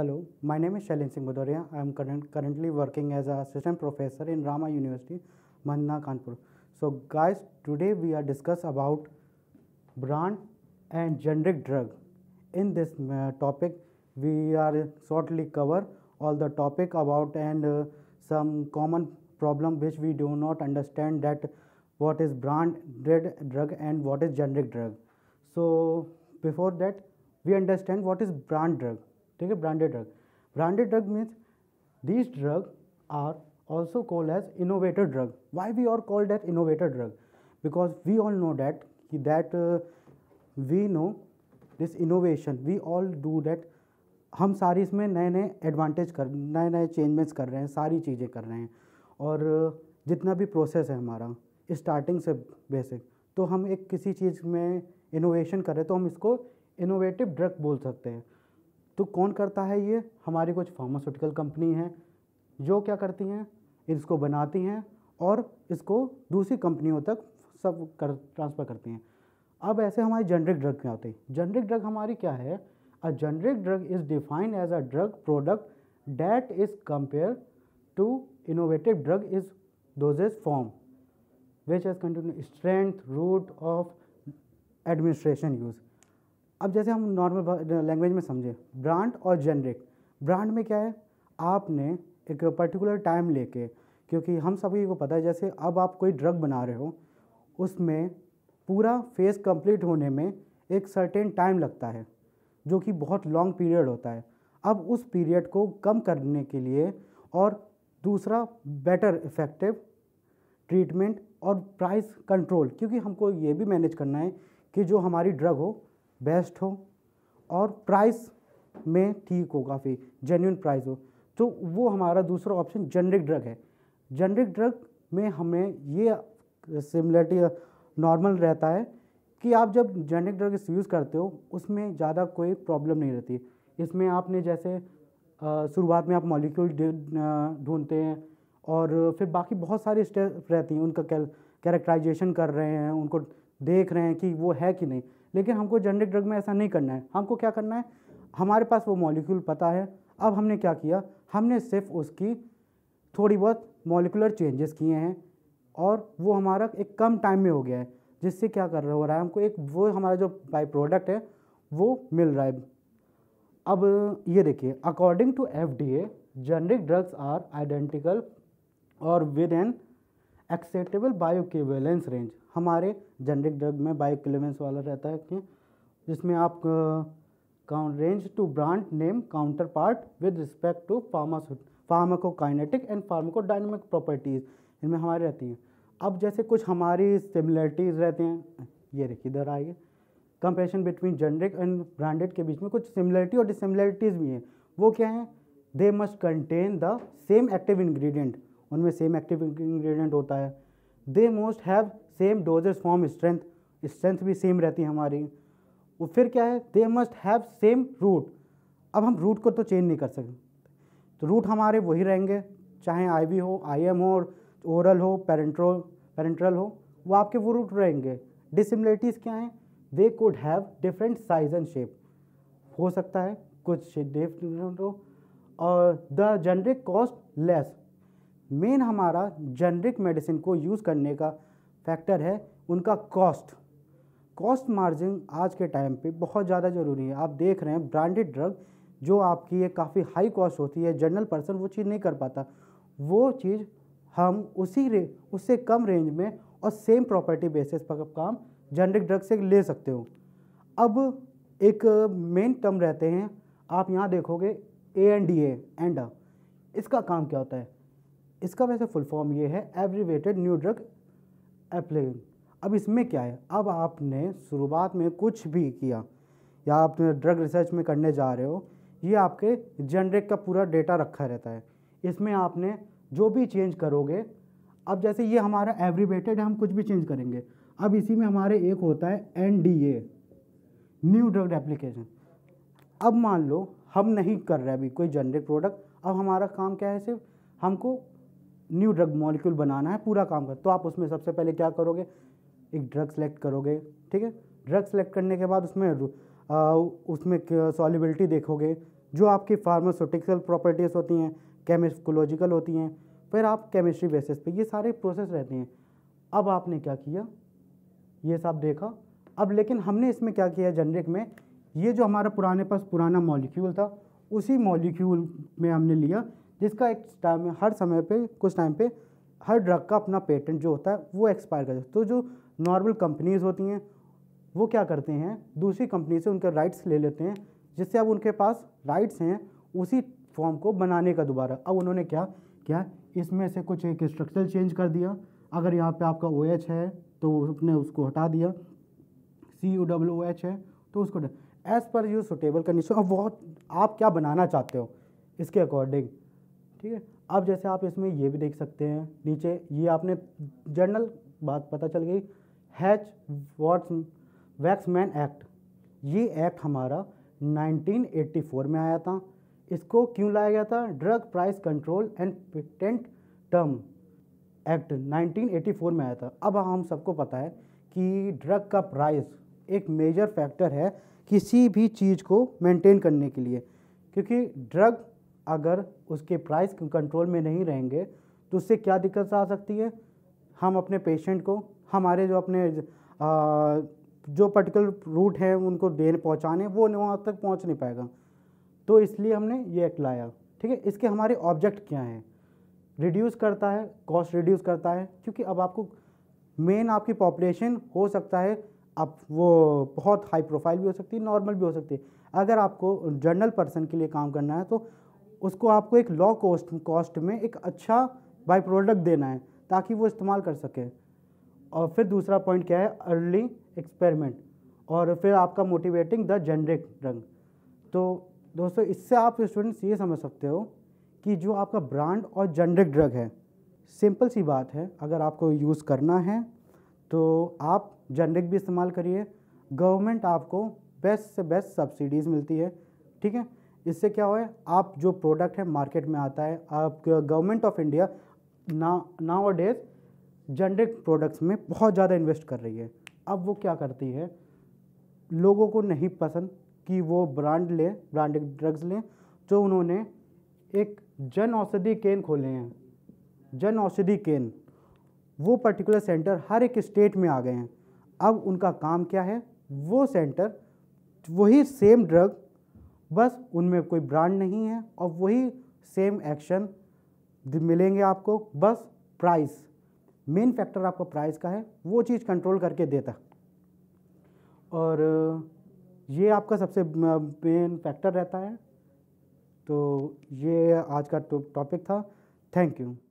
Hello, my name is Shailen Singh Bhadoria. I am current, currently working as a assistant professor in Rama University, Manna, Kanpur. So guys, today we are discuss about brand and generic drug. In this uh, topic, we are shortly cover all the topic about and uh, some common problem which we do not understand that what is brand drug and what is generic drug. So before that, we understand what is brand drug ठीक है branded drug branded drug means this drug are also call as innovator drug why we are called as innovator drug because we all know that that we know this innovation we all all that uh, हम सारी इसमें नए नए advantage कर नए नए चेंजमेंट्स कर रहे हैं सारी चीज़ें कर रहे हैं और uh, जितना भी प्रोसेस है हमारा स्टार्टिंग से बेसिक तो हम एक किसी चीज़ में इनोवेशन कर रहे हैं तो हम इसको इनोवेटिव ड्रग बोल सकते हैं तो कौन करता है ये हमारी कुछ फार्मास्यूटिकल कंपनी हैं जो क्या करती हैं इसको बनाती हैं और इसको दूसरी कंपनियों तक सब कर ट्रांसफ़र करती हैं अब ऐसे हमारी जेनरिक ड्रग क्या होती है जेनरिक ड्रग हमारी क्या है a generic drug is defined as a drug product that is compare to innovative drug is dosage form which as continue strength route of administration use अब जैसे हम नॉर्मल लैंग्वेज में समझें ब्रांड और generic brand में क्या है आपने एक पर्टिकुलर टाइम लेके क्योंकि हम सभी को पता है जैसे अब आप कोई ड्रग बना रहे हो उसमें पूरा फेस कंप्लीट होने में एक सर्टेन टाइम लगता है जो कि बहुत लॉन्ग पीरियड होता है अब उस पीरियड को कम करने के लिए और दूसरा बेटर इफ़ेक्टिव ट्रीटमेंट और प्राइस कंट्रोल क्योंकि हमको ये भी मैनेज करना है कि जो हमारी ड्रग हो बेस्ट हो और प्राइस में ठीक हो काफ़ी जेन्यून प्राइस हो तो वो हमारा दूसरा ऑप्शन जेनरिक ड्रग है जेनरिक ड्रग में हमें ये सिमिलरिटी नॉर्मल रहता है कि आप जब जेनरिक ड्रग्स यूज़ करते हो उसमें ज़्यादा कोई प्रॉब्लम नहीं रहती इसमें आपने जैसे शुरुआत में आप मॉलिक्यूल ढूंढते हैं और फिर बाकी बहुत सारी स्टेप रहती हैं उनका कैरेक्टराइजेशन कर रहे हैं उनको देख रहे हैं कि वो है कि नहीं लेकिन हमको जेनरिक ड्रग में ऐसा नहीं करना है हमको क्या करना है हमारे पास वो मॉलिक्यूल पता है अब हमने क्या किया हमने सिर्फ उसकी थोड़ी बहुत मॉलिकुलर चेंजेस किए हैं और वो हमारा एक कम टाइम में हो गया है जिससे क्या कर रहा हो रहा है हमको एक वो हमारा जो बाई प्रोडक्ट है वो मिल रहा है अब ये देखिए according to F D A generic drugs are identical और with an acceptable bioequivalence range हमारे जेनरिक ड्रग में बायोकेवेलेंस वाला रहता है कि जिसमें आप count range to brand name counterpart with respect to फार्मासू फार्माकोकाइनेटिक एंड फार्माकोडाइनमिक प्रॉपर्टीज़ इनमें हमारी रहती हैं अब जैसे कुछ हमारी सिमिलरिटीज़ रहते हैं ये देखिए इधर आइए comparison between generic and branded के बीच में कुछ सिमिलरिटी और डिसिमिलरिटीज़ भी हैं वो क्या हैं they must contain the same active ingredient उनमें सेम एक्टिव इंग्रेडिएंट होता है they most have same dosage form strength strength भी सेम रहती है हमारी वो फिर क्या है they must have same route अब हम रूट को तो चेंज नहीं कर सकते तो रूट हमारे वही रहेंगे चाहे आईवी हो आईएम हो और ओरल हो पेरेंट्रो पेरेंट्रल हो वो आपके वो रूट रहेंगे डिसिमिलिटीज़ क्या हैं they could have different size and shape हो सकता है कुछ डिफरेंट हो और the generic cost less main हमारा जेनरिक मेडिसिन को यूज़ करने का फैक्टर है उनका कॉस्ट कॉस्ट मार्जिन आज के टाइम पे बहुत ज़्यादा ज़रूरी है आप देख रहे हैं ब्रांडेड ड्रग जो आपकी ये काफ़ी हाई कॉस्ट होती है जनरल पर्सन वो चीज़ नहीं कर पाता वो चीज़ हम उसी रे उससे कम रेंज में और सेम प्रॉपर्टी बेसिस पर काम जेनरिक ड्रग से ले सकते हो अब एक मेन टर्म रहते हैं आप यहाँ देखोगे ए एंड डी एंड इसका काम क्या होता है इसका वैसे फुल फॉर्म ये है एब्रीवेटेड न्यू ड्रग एप्लेन अब इसमें क्या है अब आपने शुरुआत में कुछ भी किया या आप ड्रग रिसर्च में करने जा रहे हो ये आपके जेनरिक का पूरा डेटा रखा रहता है इसमें आपने जो भी चेंज करोगे अब जैसे ये हमारा एवरीवेटेड है हम कुछ भी चेंज करेंगे अब इसी में हमारे एक होता है N D A new drug application अब मान लो हम नहीं कर रहे अभी कोई जेनरिक प्रोडक्ट अब हमारा काम क्या है सिर्फ हमको न्यू ड्रग मॉलिक्यूल बनाना है पूरा काम कर तो आप उसमें सबसे पहले क्या करोगे एक ड्रग सेलेक्ट करोगे ठीक है ड्रग सेलेक्ट करने के बाद उसमें आ, उसमें सॉलिबिलिटी देखोगे जो आपकी फार्मास्यूटिकल प्रॉपर्टीज़ होती हैं केमिस्कोलॉजिकल होती हैं फिर आप केमिस्ट्री बेसिस पे ये सारे प्रोसेस रहते हैं अब आपने क्या किया ये सब देखा अब लेकिन हमने इसमें क्या किया जेनरिक में ये जो हमारा पुराने पास पुराना मॉलिक्यूल था उसी मॉलिक्यूल में हमने लिया जिसका एक टाइम हर समय पे कुछ टाइम पे हर ड्रग का अपना पेटेंट जो होता है वो एक्सपायर कर तो जो नॉर्मल कंपनीज़ होती हैं वो क्या करते हैं दूसरी कंपनी से उनके राइट्स ले लेते हैं जिससे अब उनके पास राइट्स हैं उसी फॉर्म को बनाने का दोबारा अब उन्होंने क्या किया इसमें से कुछ एक स्ट्रक्चर चेंज कर दिया अगर यहाँ पे आपका ओ OH है तो उसने उसको हटा दिया C U W O H है तो उसको as per you suitable condition अब बहुत आप क्या बनाना चाहते हो इसके अकॉर्डिंग ठीक है अब जैसे आप इसमें ये भी देख सकते हैं नीचे ये आपने जनरल बात पता चल गई हैच वॉट्स वैक्समैन एक्ट ये एक्ट हमारा 1984 में आया था इसको क्यों लाया गया था drug price control and patent term act 1984 में आया था अब हम सबको पता है कि ड्रग का प्राइस एक मेजर फैक्टर है किसी भी चीज़ को मेंटेन करने के लिए क्योंकि ड्रग अगर उसके प्राइस कंट्रोल में नहीं रहेंगे तो उससे क्या दिक्कत आ सकती है हम अपने पेशेंट को हमारे जो अपने जो पर्टिकुलर रूट हैं उनको देने पहुँचाने वो वहाँ तक पहुँच नहीं पाएगा तो इसलिए हमने ये एक्ट लाया ठीक है इसके हमारे ऑब्जेक्ट क्या हैं रिड्यूस करता है कॉस्ट रिड्यूस करता है क्योंकि अब आपको मेन आपकी पॉपुलेशन हो सकता है आप वो बहुत हाई प्रोफाइल भी हो सकती है नॉर्मल भी हो सकती है अगर आपको जनरल पर्सन के लिए काम करना है तो उसको आपको एक लो कॉस्ट कॉस्ट में एक अच्छा बाई प्रोडक्ट देना है ताकि वो इस्तेमाल कर सके और फिर दूसरा पॉइंट क्या है अर्ली एक्सपेरिमेंट और फिर आपका मोटिवेटिंग द जेनरिक ड्रग तो दोस्तों इससे आप स्टूडेंट्स ये समझ सकते हो कि जो आपका ब्रांड और जेनरिक ड्रग है सिंपल सी बात है अगर आपको यूज़ करना है तो आप जेनरिक भी इस्तेमाल करिए गवर्नमेंट आपको बेस्ट से बेस्ट सब्सिडीज़ मिलती है ठीक है इससे क्या हुआ है आप जो प्रोडक्ट है मार्केट में आता है आप गवर्नमेंट ऑफ इंडिया ना नाउ डेज जेनरिक प्रोडक्ट्स में बहुत ज़्यादा इन्वेस्ट कर रही है अब वो क्या करती है लोगों को नहीं पसंद कि वो ब्रांड लें ब्रांडेड ड्रग्स लें तो उन्होंने एक जन औषधि केंद्र खोले हैं जन औषधि केंद्र वो पर्टिकुलर सेंटर हर एक स्टेट में आ गए हैं अब उनका काम क्या है वो सेंटर वही सेम ड्रग बस उनमें कोई ब्रांड नहीं है और वही सेम एक्शन मिलेंगे आपको बस प्राइस मेन फैक्टर आपका प्राइस का है वो चीज़ कंट्रोल करके देता और ये आपका सबसे मेन फैक्टर रहता है तो ये आज का टॉपिक था थैंक यू